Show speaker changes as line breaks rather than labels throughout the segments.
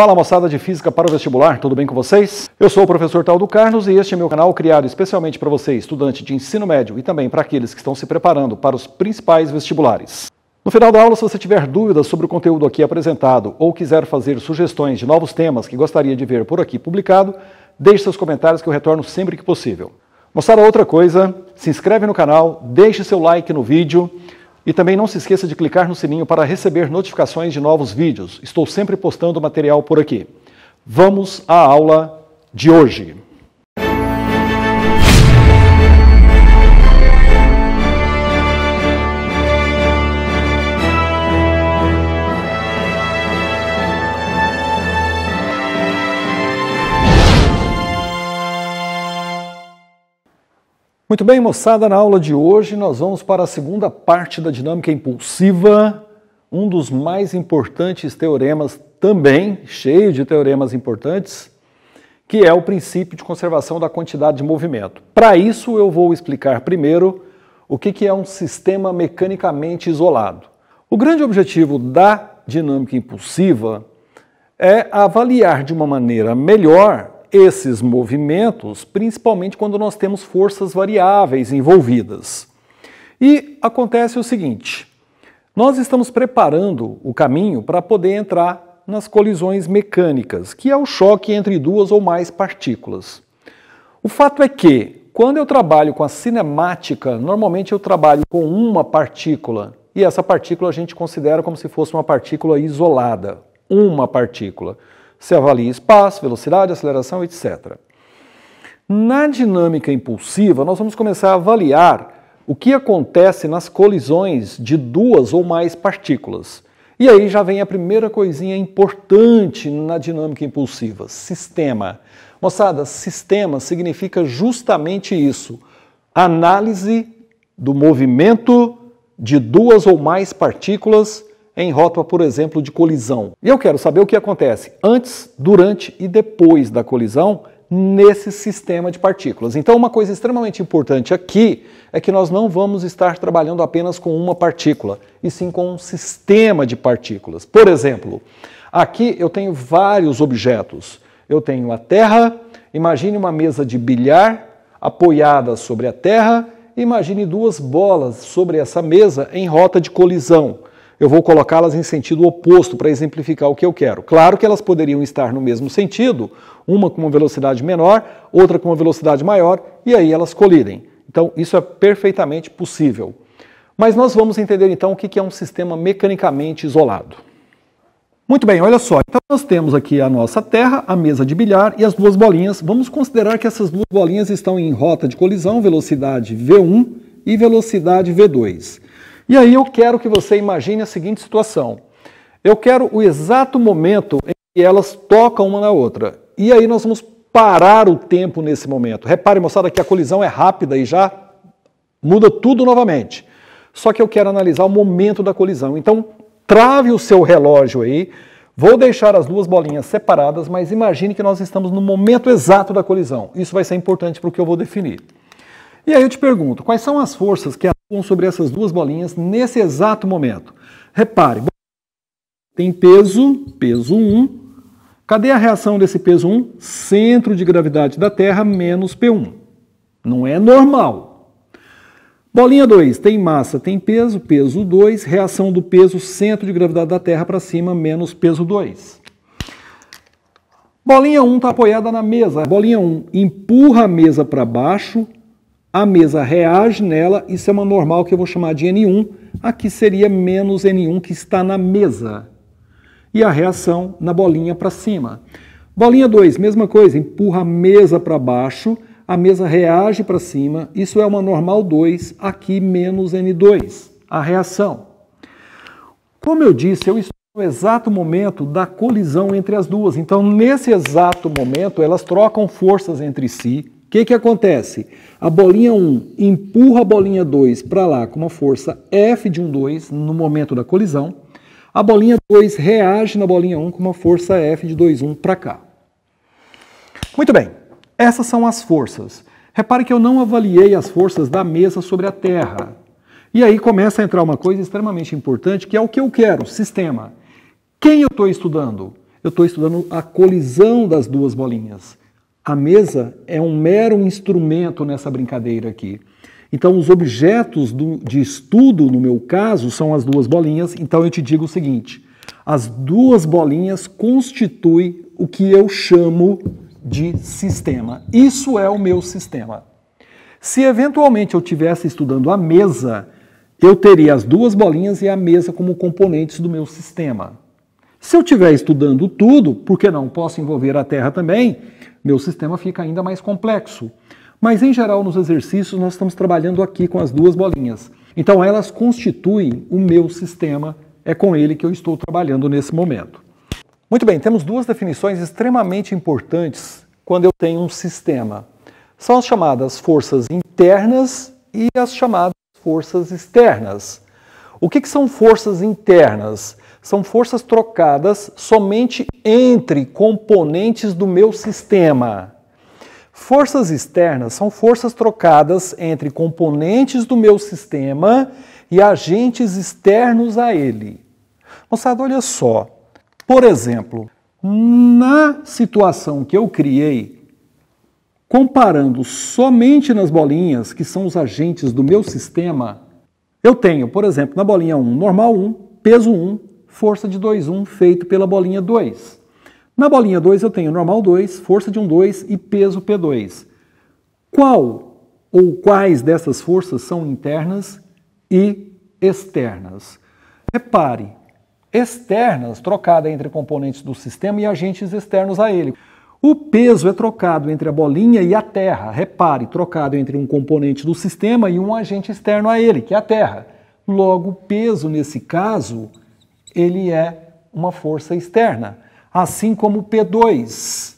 Fala moçada de Física para o Vestibular, tudo bem com vocês? Eu sou o professor Taldo Carlos e este é meu canal criado especialmente para você, estudante de ensino médio e também para aqueles que estão se preparando para os principais vestibulares. No final da aula, se você tiver dúvidas sobre o conteúdo aqui apresentado ou quiser fazer sugestões de novos temas que gostaria de ver por aqui publicado, deixe seus comentários que eu retorno sempre que possível. Moçada, outra coisa, se inscreve no canal, deixe seu like no vídeo, e também não se esqueça de clicar no sininho para receber notificações de novos vídeos. Estou sempre postando material por aqui. Vamos à aula de hoje. Muito bem, moçada, na aula de hoje nós vamos para a segunda parte da dinâmica impulsiva, um dos mais importantes teoremas também, cheio de teoremas importantes, que é o princípio de conservação da quantidade de movimento. Para isso eu vou explicar primeiro o que é um sistema mecanicamente isolado. O grande objetivo da dinâmica impulsiva é avaliar de uma maneira melhor esses movimentos, principalmente quando nós temos forças variáveis envolvidas. E acontece o seguinte: nós estamos preparando o caminho para poder entrar nas colisões mecânicas, que é o choque entre duas ou mais partículas. O fato é que, quando eu trabalho com a cinemática, normalmente eu trabalho com uma partícula, e essa partícula a gente considera como se fosse uma partícula isolada, uma partícula se avalia espaço, velocidade, aceleração, etc. Na dinâmica impulsiva, nós vamos começar a avaliar o que acontece nas colisões de duas ou mais partículas. E aí já vem a primeira coisinha importante na dinâmica impulsiva: sistema. Moçada, sistema significa justamente isso: análise do movimento de duas ou mais partículas em rota, por exemplo, de colisão. E eu quero saber o que acontece antes, durante e depois da colisão nesse sistema de partículas. Então, uma coisa extremamente importante aqui é que nós não vamos estar trabalhando apenas com uma partícula, e sim com um sistema de partículas. Por exemplo, aqui eu tenho vários objetos. Eu tenho a Terra, imagine uma mesa de bilhar apoiada sobre a Terra, imagine duas bolas sobre essa mesa em rota de colisão eu vou colocá-las em sentido oposto para exemplificar o que eu quero. Claro que elas poderiam estar no mesmo sentido, uma com uma velocidade menor, outra com uma velocidade maior, e aí elas colidem. Então, isso é perfeitamente possível. Mas nós vamos entender então o que é um sistema mecanicamente isolado. Muito bem, olha só. Então nós temos aqui a nossa terra, a mesa de bilhar e as duas bolinhas. Vamos considerar que essas duas bolinhas estão em rota de colisão, velocidade V1 e velocidade V2. E aí eu quero que você imagine a seguinte situação. Eu quero o exato momento em que elas tocam uma na outra. E aí nós vamos parar o tempo nesse momento. Repare, moçada, que a colisão é rápida e já muda tudo novamente. Só que eu quero analisar o momento da colisão. Então, trave o seu relógio aí. Vou deixar as duas bolinhas separadas, mas imagine que nós estamos no momento exato da colisão. Isso vai ser importante para o que eu vou definir. E aí eu te pergunto, quais são as forças que atuam sobre essas duas bolinhas nesse exato momento? Repare, tem peso, peso 1. Cadê a reação desse peso 1? Centro de gravidade da Terra menos P1. Não é normal. Bolinha 2 tem massa, tem peso, peso 2, reação do peso centro de gravidade da Terra para cima menos peso 2. Bolinha 1 um está apoiada na mesa. Bolinha 1 um empurra a mesa para baixo, a mesa reage nela, isso é uma normal que eu vou chamar de N1. Aqui seria menos N1 que está na mesa. E a reação na bolinha para cima. Bolinha 2, mesma coisa, empurra a mesa para baixo, a mesa reage para cima, isso é uma normal 2, aqui menos N2, a reação. Como eu disse, eu estou no exato momento da colisão entre as duas. Então, nesse exato momento, elas trocam forças entre si, que, que acontece? A bolinha 1 empurra a bolinha 2 para lá com uma força F de 1, 2 no momento da colisão. A bolinha 2 reage na bolinha 1 com uma força F de 2, 1 para cá. Muito bem, essas são as forças. Repare que eu não avaliei as forças da mesa sobre a Terra. E aí começa a entrar uma coisa extremamente importante, que é o que eu quero, sistema. Quem eu estou estudando? Eu estou estudando a colisão das duas bolinhas. A mesa é um mero instrumento nessa brincadeira aqui. Então, os objetos do, de estudo, no meu caso, são as duas bolinhas. Então, eu te digo o seguinte: as duas bolinhas constituem o que eu chamo de sistema. Isso é o meu sistema. Se eventualmente eu tivesse estudando a mesa, eu teria as duas bolinhas e a mesa como componentes do meu sistema. Se eu estiver estudando tudo, porque não posso envolver a Terra também, meu sistema fica ainda mais complexo. Mas em geral, nos exercícios, nós estamos trabalhando aqui com as duas bolinhas. Então, elas constituem o meu sistema, é com ele que eu estou trabalhando nesse momento. Muito bem, temos duas definições extremamente importantes quando eu tenho um sistema. São as chamadas forças internas e as chamadas forças externas. O que, que são forças internas? são forças trocadas somente entre componentes do meu sistema. Forças externas são forças trocadas entre componentes do meu sistema e agentes externos a ele. Moçada, olha só. Por exemplo, na situação que eu criei, comparando somente nas bolinhas, que são os agentes do meu sistema, eu tenho, por exemplo, na bolinha 1, normal 1, peso 1, força de 2, 1, feito pela bolinha 2. Na bolinha 2 eu tenho normal 2, força de 1, 2 e peso P2. Qual ou quais dessas forças são internas e externas? Repare, externas trocada entre componentes do sistema e agentes externos a ele. O peso é trocado entre a bolinha e a Terra. Repare, trocado entre um componente do sistema e um agente externo a ele, que é a Terra. Logo, o peso, nesse caso, ele é uma força externa, assim como P2.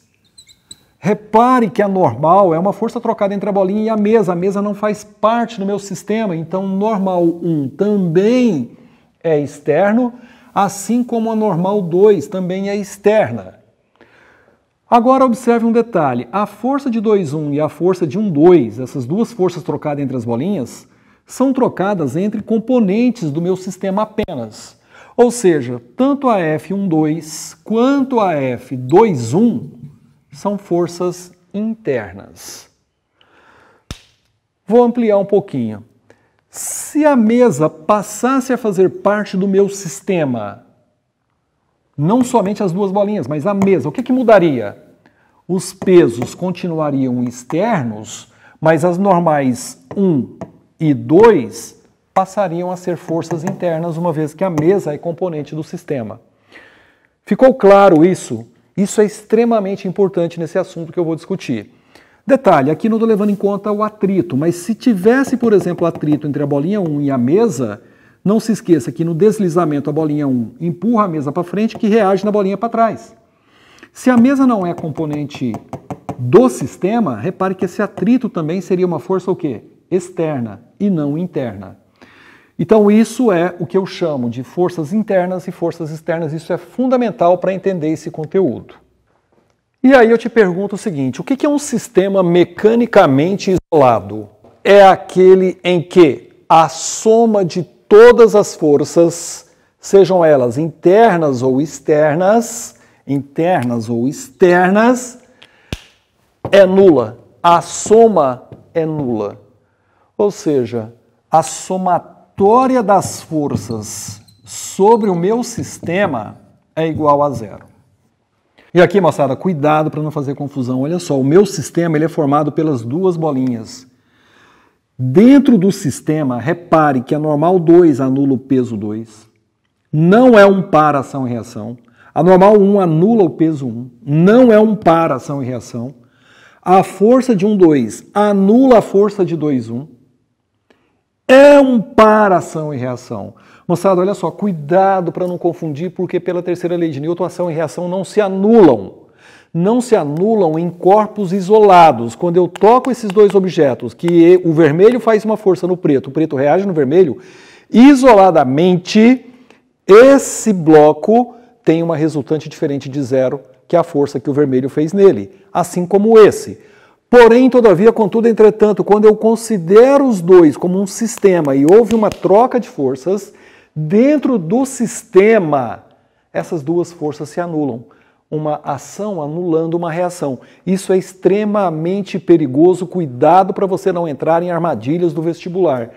Repare que a normal é uma força trocada entre a bolinha e a mesa. A mesa não faz parte do meu sistema, então normal 1 também é externo, assim como a normal 2 também é externa. Agora observe um detalhe: a força de 2,1 e a força de 1,2, essas duas forças trocadas entre as bolinhas, são trocadas entre componentes do meu sistema apenas. Ou seja, tanto a F12 quanto a F21 são forças internas. Vou ampliar um pouquinho. Se a mesa passasse a fazer parte do meu sistema, não somente as duas bolinhas, mas a mesa, o que, que mudaria? Os pesos continuariam externos, mas as normais 1 e 2 passariam a ser forças internas, uma vez que a mesa é componente do sistema. Ficou claro isso? Isso é extremamente importante nesse assunto que eu vou discutir. Detalhe, aqui não estou levando em conta o atrito, mas se tivesse, por exemplo, atrito entre a bolinha 1 e a mesa, não se esqueça que no deslizamento a bolinha 1 empurra a mesa para frente que reage na bolinha para trás. Se a mesa não é componente do sistema, repare que esse atrito também seria uma força o quê? Externa e não interna. Então, isso é o que eu chamo de forças internas e forças externas. Isso é fundamental para entender esse conteúdo. E aí eu te pergunto o seguinte: o que é um sistema mecanicamente isolado? É aquele em que a soma de todas as forças, sejam elas internas ou externas, internas ou externas, é nula. A soma é nula. Ou seja, a somatória somatória das forças sobre o meu sistema é igual a zero. E aqui, moçada, cuidado para não fazer confusão. Olha só, o meu sistema ele é formado pelas duas bolinhas. Dentro do sistema, repare que a normal 2 anula o peso 2. Não é um par ação e reação. A normal 1 anula o peso 1. Não é um par ação e reação. A força de 1, 2 anula a força de 2, 1. É um par ação e reação. Moçada, olha só, cuidado para não confundir, porque pela terceira lei de Newton, ação e reação não se anulam. Não se anulam em corpos isolados. Quando eu toco esses dois objetos, que o vermelho faz uma força no preto, o preto reage no vermelho, isoladamente, esse bloco tem uma resultante diferente de zero, que é a força que o vermelho fez nele, assim como esse. Porém, todavia, contudo, entretanto, quando eu considero os dois como um sistema e houve uma troca de forças, dentro do sistema, essas duas forças se anulam. Uma ação anulando uma reação. Isso é extremamente perigoso. Cuidado para você não entrar em armadilhas do vestibular.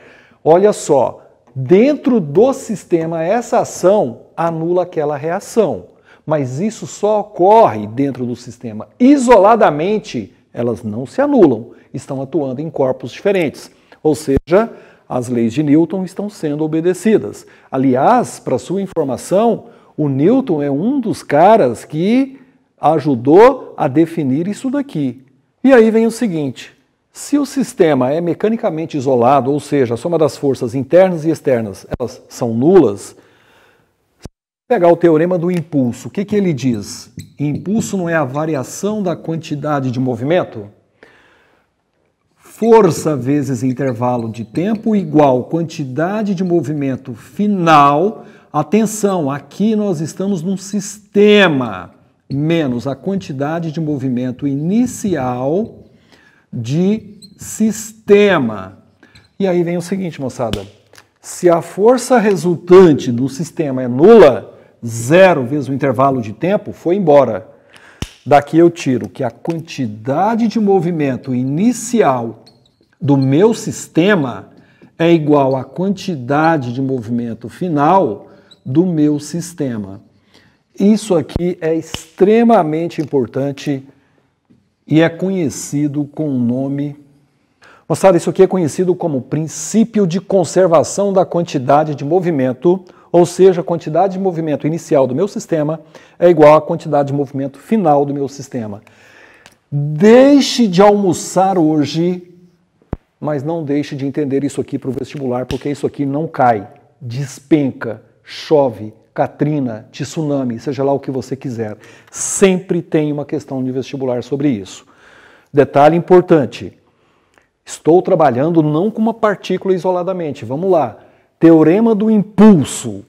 Olha só, dentro do sistema, essa ação anula aquela reação. Mas isso só ocorre dentro do sistema. Isoladamente, elas não se anulam, estão atuando em corpos diferentes. Ou seja, as leis de Newton estão sendo obedecidas. Aliás, para sua informação, o Newton é um dos caras que ajudou a definir isso daqui. E aí vem o seguinte: se o sistema é mecanicamente isolado, ou seja, a soma das forças internas e externas, elas são nulas, pegar o teorema do impulso. O que, que ele diz? Impulso não é a variação da quantidade de movimento? Força vezes intervalo de tempo igual quantidade de movimento final. Atenção, aqui nós estamos num sistema menos a quantidade de movimento inicial de sistema. E aí vem o seguinte, moçada: se a força resultante do sistema é nula, zero vezes o intervalo de tempo, foi embora. Daqui eu tiro que a quantidade de movimento inicial do meu sistema é igual à quantidade de movimento final do meu sistema. Isso aqui é extremamente importante e é conhecido com o nome. Moçada, isso aqui é conhecido como princípio de conservação da quantidade de movimento ou seja, a quantidade de movimento inicial do meu sistema é igual à quantidade de movimento final do meu sistema. Deixe de almoçar hoje, mas não deixe de entender isso aqui para o vestibular, porque isso aqui não cai, despenca, chove, Katrina, tsunami, seja lá o que você quiser. Sempre tem uma questão de vestibular sobre isso. Detalhe importante: estou trabalhando não com uma partícula isoladamente. Vamos lá. Teorema do impulso.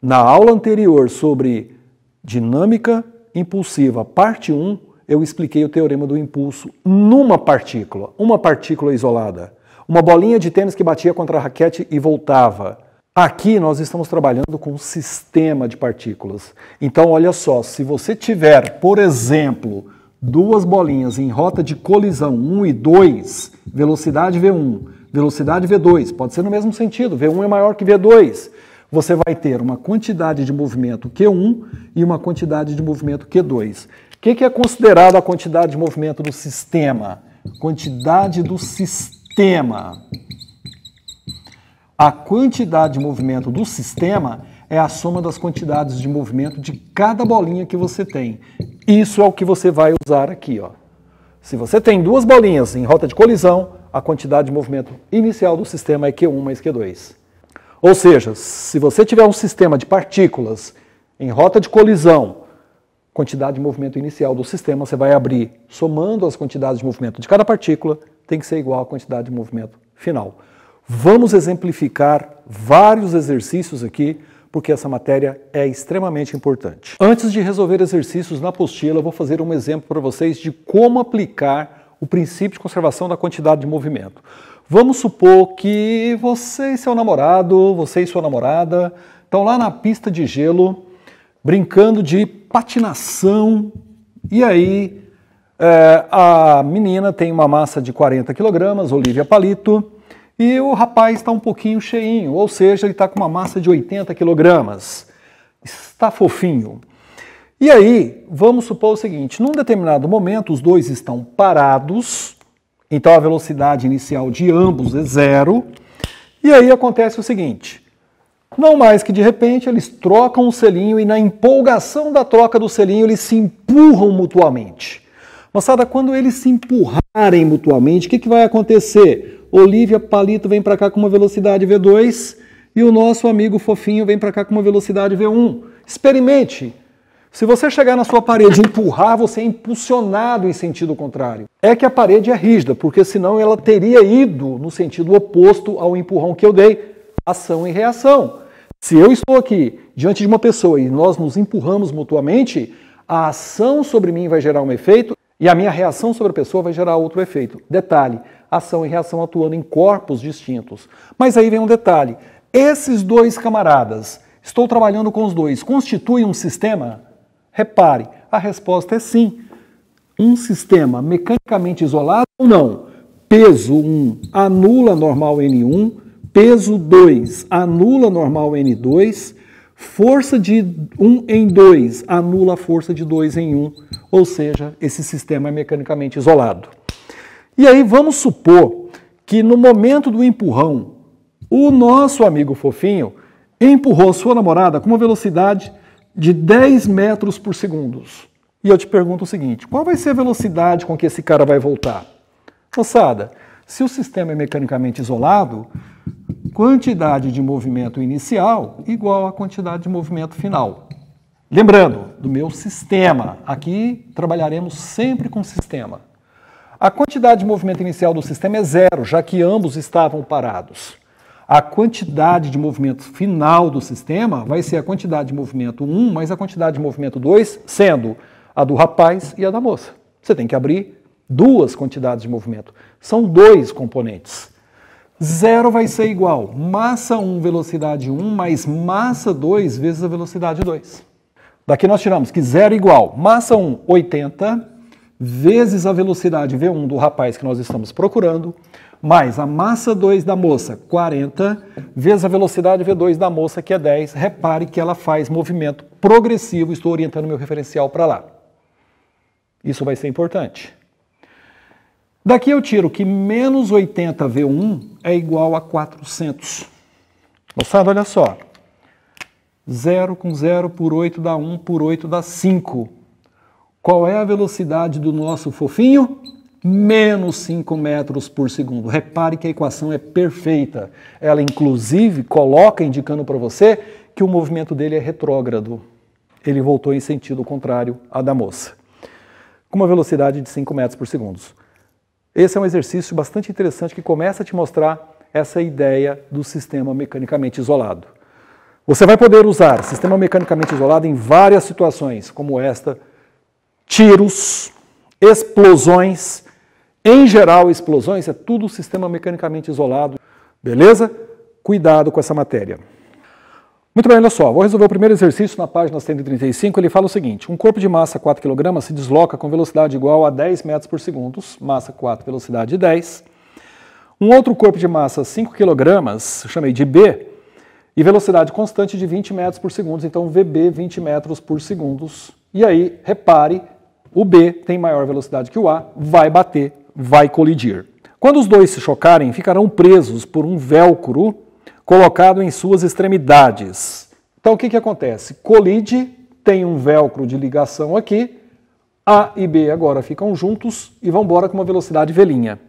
Na aula anterior sobre dinâmica impulsiva, parte 1, eu expliquei o teorema do impulso numa partícula, uma partícula isolada. Uma bolinha de tênis que batia contra a raquete e voltava. Aqui nós estamos trabalhando com um sistema de partículas. Então, olha só, se você tiver, por exemplo, duas bolinhas em rota de colisão 1 e 2, velocidade V1, velocidade V2, pode ser no mesmo sentido, V1 é maior que V2. Você vai ter uma quantidade de movimento Q1 e uma quantidade de movimento Q2. O que, que é considerado a quantidade de movimento do sistema? Quantidade do sistema. A quantidade de movimento do sistema é a soma das quantidades de movimento de cada bolinha que você tem. Isso é o que você vai usar aqui. Ó. Se você tem duas bolinhas em rota de colisão, a quantidade de movimento inicial do sistema é Q1 mais Q2. Ou seja, se você tiver um sistema de partículas em rota de colisão, quantidade de movimento inicial do sistema você vai abrir somando as quantidades de movimento de cada partícula, tem que ser igual à quantidade de movimento final. Vamos exemplificar vários exercícios aqui, porque essa matéria é extremamente importante. Antes de resolver exercícios na apostila, vou fazer um exemplo para vocês de como aplicar o princípio de conservação da quantidade de movimento. Vamos supor que você e seu namorado, você e sua namorada, estão lá na pista de gelo brincando de patinação e aí é, a menina tem uma massa de 40 quilogramas, Olivia Palito, e o rapaz está um pouquinho cheinho, ou seja, ele está com uma massa de 80 quilogramas. Está fofinho. E aí, vamos supor o seguinte: num determinado momento, os dois estão parados, então a velocidade inicial de ambos é zero. E aí acontece o seguinte: não mais que de repente eles trocam o selinho e na empolgação da troca do selinho eles se empurram mutuamente. Moçada, quando eles se empurrarem mutuamente, o que, que vai acontecer? Olivia Palito vem para cá com uma velocidade V2 e o nosso amigo fofinho vem para cá com uma velocidade V1. Experimente. Se você chegar na sua parede e empurrar, você é impulsionado em sentido contrário. É que a parede é rígida, porque senão ela teria ido no sentido oposto ao empurrão que eu dei, ação e reação. Se eu estou aqui diante de uma pessoa e nós nos empurramos mutuamente, a ação sobre mim vai gerar um efeito e a minha reação sobre a pessoa vai gerar outro efeito. Detalhe: ação e reação atuando em corpos distintos. Mas aí vem um detalhe: esses dois camaradas, estou trabalhando com os dois, constituem um sistema? Repare, a resposta é sim. Um sistema mecanicamente isolado ou não? Peso 1 anula normal N1, peso 2 anula normal N2, força de 1 em 2 anula força de 2 em 1, ou seja, esse sistema é mecanicamente isolado. E aí vamos supor que no momento do empurrão, o nosso amigo fofinho empurrou sua namorada com uma velocidade de 10 metros por segundo. E eu te pergunto o seguinte: qual vai ser a velocidade com que esse cara vai voltar? Moçada, se o sistema é mecanicamente isolado, quantidade de movimento inicial igual à quantidade de movimento final. Lembrando do meu sistema, aqui trabalharemos sempre com sistema. A quantidade de movimento inicial do sistema é zero, já que ambos estavam parados a quantidade de movimento final do sistema vai ser a quantidade de movimento 1 mais a quantidade de movimento 2, sendo a do rapaz e a da moça. Você tem que abrir duas quantidades de movimento. São dois componentes. Zero vai ser igual massa 1, velocidade 1, mais massa 2 vezes a velocidade 2. Daqui nós tiramos que zero é igual massa 1, 80, vezes a velocidade V1 do rapaz que nós estamos procurando, mais a massa 2 da moça, 40, vezes a velocidade V2 da moça, que é 10. Repare que ela faz movimento progressivo, estou orientando meu referencial para lá. Isso vai ser importante. Daqui eu tiro que menos 80 V1 é igual a 400. Moçada, olha só. 0 com 0 por 8 dá 1, por 8 dá 5. Qual é a velocidade do nosso fofinho? menos 5 metros por segundo. Repare que a equação é perfeita. Ela, inclusive, coloca indicando para você que o movimento dele é retrógrado. Ele voltou em sentido contrário à da moça, com uma velocidade de 5 metros por segundo. Esse é um exercício bastante interessante que começa a te mostrar essa ideia do sistema mecanicamente isolado. Você vai poder usar sistema mecanicamente isolado em várias situações, como esta: tiros, explosões em geral, explosões é tudo sistema mecanicamente isolado, beleza? Cuidado com essa matéria. Muito bem, olha só, vou resolver o primeiro exercício na página 135. Ele fala o seguinte: um corpo de massa 4 kg se desloca com velocidade igual a 10 metros por segundo, massa 4, velocidade 10. Um outro corpo de massa 5 kg, chamei de B, e velocidade constante de 20 metros por segundo, então VB 20 metros por segundo. E aí, repare, o B tem maior velocidade que o A, vai bater vai colidir. Quando os dois se chocarem, ficarão presos por um velcro colocado em suas extremidades. Então o que, que acontece? Colide, tem um velcro de ligação aqui, A e B agora ficam juntos e vão embora com uma velocidade velhinha.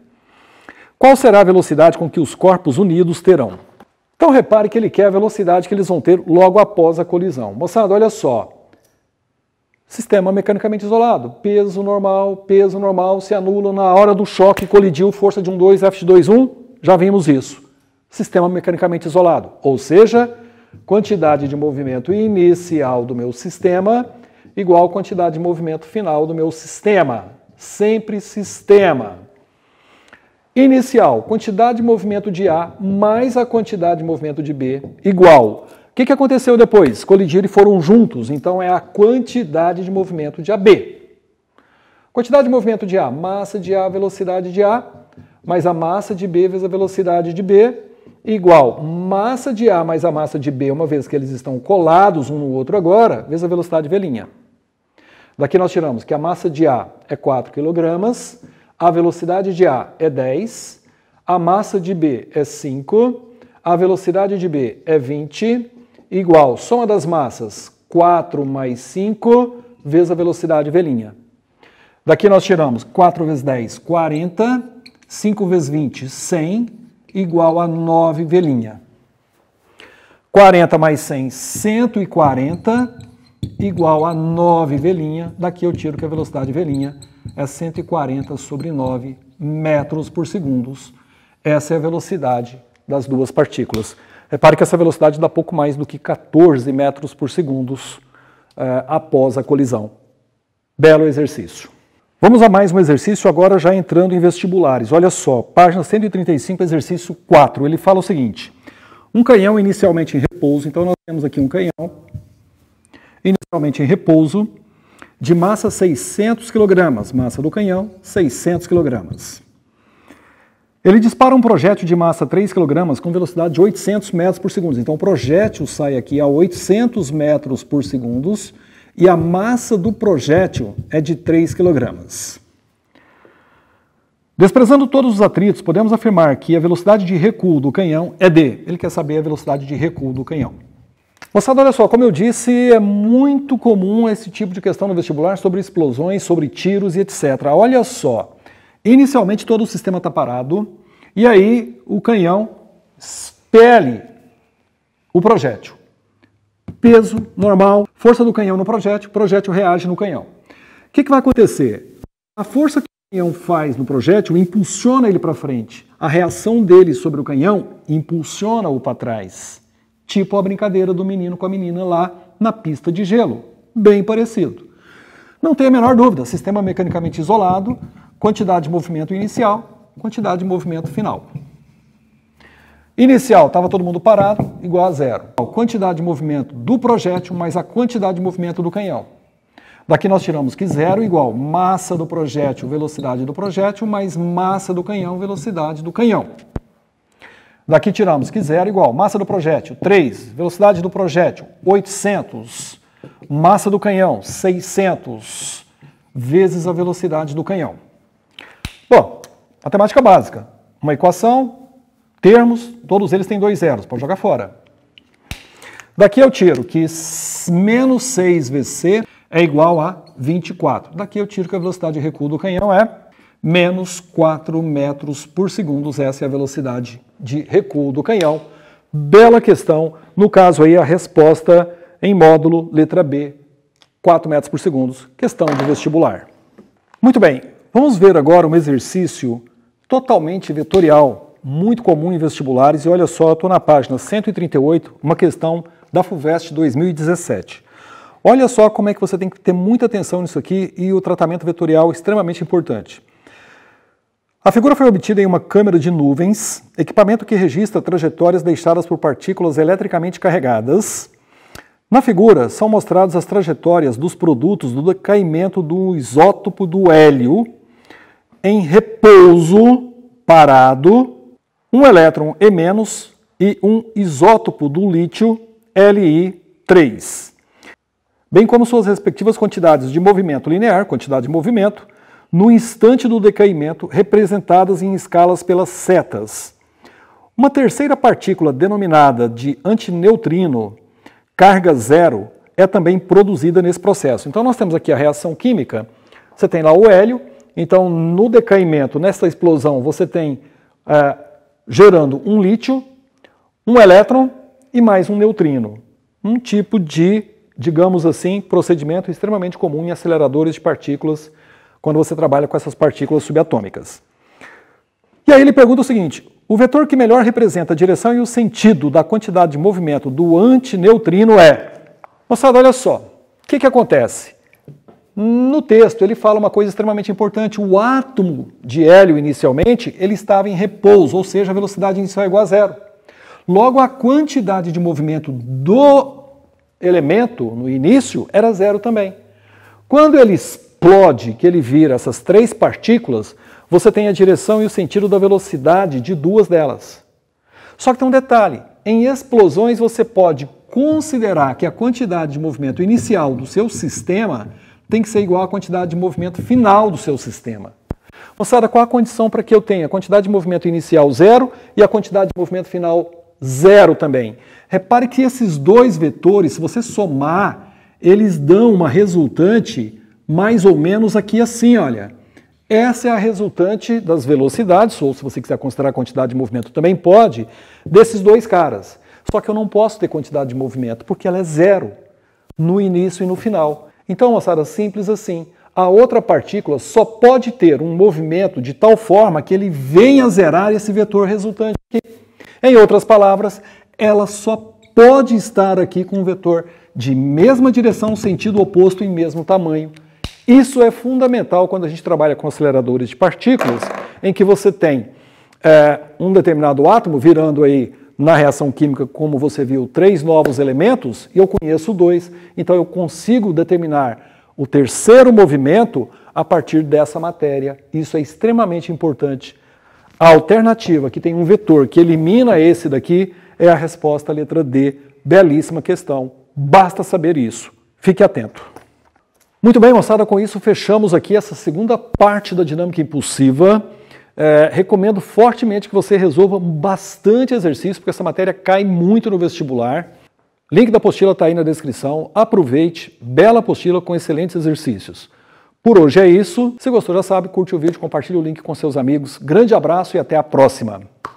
Qual será a velocidade com que os corpos unidos terão? Então repare que ele quer a velocidade que eles vão ter logo após a colisão. Moçada, olha só, Sistema mecanicamente isolado, peso normal, peso normal, se anula na hora do choque, colidiu, força de 2, f 1, já vimos isso. Sistema mecanicamente isolado, ou seja, quantidade de movimento inicial do meu sistema igual quantidade de movimento final do meu sistema. Sempre sistema. Inicial, quantidade de movimento de A mais a quantidade de movimento de B igual o que, que aconteceu depois? Colidiram e foram juntos, então é a quantidade de movimento de AB. Quantidade de movimento de A, massa de A, velocidade de A, mais a massa de B vezes a velocidade de B, igual massa de A mais a massa de B, uma vez que eles estão colados um no outro agora, vezes a velocidade V'. Daqui nós tiramos que a massa de A é 4 kg, a velocidade de A é 10, a massa de B é 5, a velocidade de B é 20 igual soma das massas 4 mais 5 vezes a velocidade velinha. Daqui nós tiramos 4 vezes 10, 40, 5 vezes 20, 100, igual a 9 velinha. 40 mais 100, 140, igual a 9 velinha. Daqui eu tiro que a velocidade velinha é 140 sobre 9 metros por segundo. Essa é a velocidade das duas partículas. Repare que essa velocidade dá pouco mais do que 14 metros por segundo eh, após a colisão. Belo exercício. Vamos a mais um exercício, agora já entrando em vestibulares. Olha só, página 135, exercício 4. Ele fala o seguinte: um canhão inicialmente em repouso, então nós temos aqui um canhão inicialmente em repouso, de massa 600 kg, massa do canhão 600 kg. Ele dispara um projétil de massa 3 kg com velocidade de 800 metros por segundo. Então o projétil sai aqui a 800 metros por segundo e a massa do projétil é de 3 kg. Desprezando todos os atritos, podemos afirmar que a velocidade de recuo do canhão é D. Ele quer saber a velocidade de recuo do canhão. Moçada, olha só, como eu disse, é muito comum esse tipo de questão no vestibular sobre explosões, sobre tiros e etc. Olha só, Inicialmente todo o sistema está parado e aí o canhão expele o projétil. Peso normal, força do canhão no projétil, projétil reage no canhão. O que, que vai acontecer? A força que o canhão faz no projétil impulsiona ele para frente. A reação dele sobre o canhão impulsiona-o para trás. Tipo a brincadeira do menino com a menina lá na pista de gelo. Bem parecido. Não tem a menor dúvida, sistema mecanicamente isolado, quantidade de movimento inicial, quantidade de movimento final. Inicial, estava todo mundo parado, igual a zero. A quantidade de movimento do projétil mais a quantidade de movimento do canhão. Daqui nós tiramos que zero igual massa do projétil, velocidade do projétil, mais massa do canhão, velocidade do canhão. Daqui tiramos que zero igual massa do projétil, 3, velocidade do projétil, 800, massa do canhão, 600, vezes a velocidade do canhão. Matemática básica. Uma equação, termos, todos eles têm dois zeros, pode jogar fora. Daqui eu tiro que menos 6vc é igual a 24. Daqui eu tiro que a velocidade de recuo do canhão é menos 4 metros por segundo. Essa é a velocidade de recuo do canhão. Bela questão. No caso aí, a resposta em módulo, letra B, 4 metros por segundo. Questão de vestibular. Muito bem, vamos ver agora um exercício totalmente vetorial, muito comum em vestibulares. E olha só, estou na página 138, uma questão da FUVEST 2017. Olha só como é que você tem que ter muita atenção nisso aqui e o tratamento vetorial extremamente importante. A figura foi obtida em uma câmera de nuvens, equipamento que registra trajetórias deixadas por partículas eletricamente carregadas. Na figura são mostradas as trajetórias dos produtos do decaimento do isótopo do hélio em repouso parado um elétron E- e um isótopo do lítio Li3, bem como suas respectivas quantidades de movimento linear, quantidade de movimento, no instante do decaimento, representadas em escalas pelas setas. Uma terceira partícula, denominada de antineutrino, carga zero, é também produzida nesse processo. Então nós temos aqui a reação química, você tem lá o hélio, então, no decaimento, nessa explosão, você tem é, gerando um lítio, um elétron e mais um neutrino. Um tipo de, digamos assim, procedimento extremamente comum em aceleradores de partículas quando você trabalha com essas partículas subatômicas. E aí ele pergunta o seguinte: o vetor que melhor representa a direção e o sentido da quantidade de movimento do antineutrino é. Moçada, olha só, o que, que acontece? No texto, ele fala uma coisa extremamente importante. O átomo de hélio, inicialmente, ele estava em repouso, ou seja, a velocidade inicial é igual a zero. Logo, a quantidade de movimento do elemento no início era zero também. Quando ele explode, que ele vira essas três partículas, você tem a direção e o sentido da velocidade de duas delas. Só que tem um detalhe: em explosões, você pode considerar que a quantidade de movimento inicial do seu sistema tem que ser igual à quantidade de movimento final do seu sistema. Moçada, qual a condição para que eu tenha a quantidade de movimento inicial zero e a quantidade de movimento final zero também? Repare que esses dois vetores, se você somar, eles dão uma resultante mais ou menos aqui assim, olha. Essa é a resultante das velocidades, ou se você quiser considerar a quantidade de movimento também pode, desses dois caras. Só que eu não posso ter quantidade de movimento, porque ela é zero no início e no final. Então, moçada, simples assim. A outra partícula só pode ter um movimento de tal forma que ele venha zerar esse vetor resultante aqui. Em outras palavras, ela só pode estar aqui com um vetor de mesma direção, sentido oposto e mesmo tamanho. Isso é fundamental quando a gente trabalha com aceleradores de partículas, em que você tem é, um determinado átomo virando aí na reação química, como você viu, três novos elementos e eu conheço dois. Então eu consigo determinar o terceiro movimento a partir dessa matéria. Isso é extremamente importante. A alternativa que tem um vetor que elimina esse daqui é a resposta letra D. Belíssima questão. Basta saber isso. Fique atento. Muito bem, moçada, com isso fechamos aqui essa segunda parte da dinâmica impulsiva. É, recomendo fortemente que você resolva bastante exercício, porque essa matéria cai muito no vestibular. Link da apostila está aí na descrição. Aproveite, bela apostila com excelentes exercícios. Por hoje é isso. Se gostou, já sabe, curte o vídeo, compartilhe o link com seus amigos. Grande abraço e até a próxima!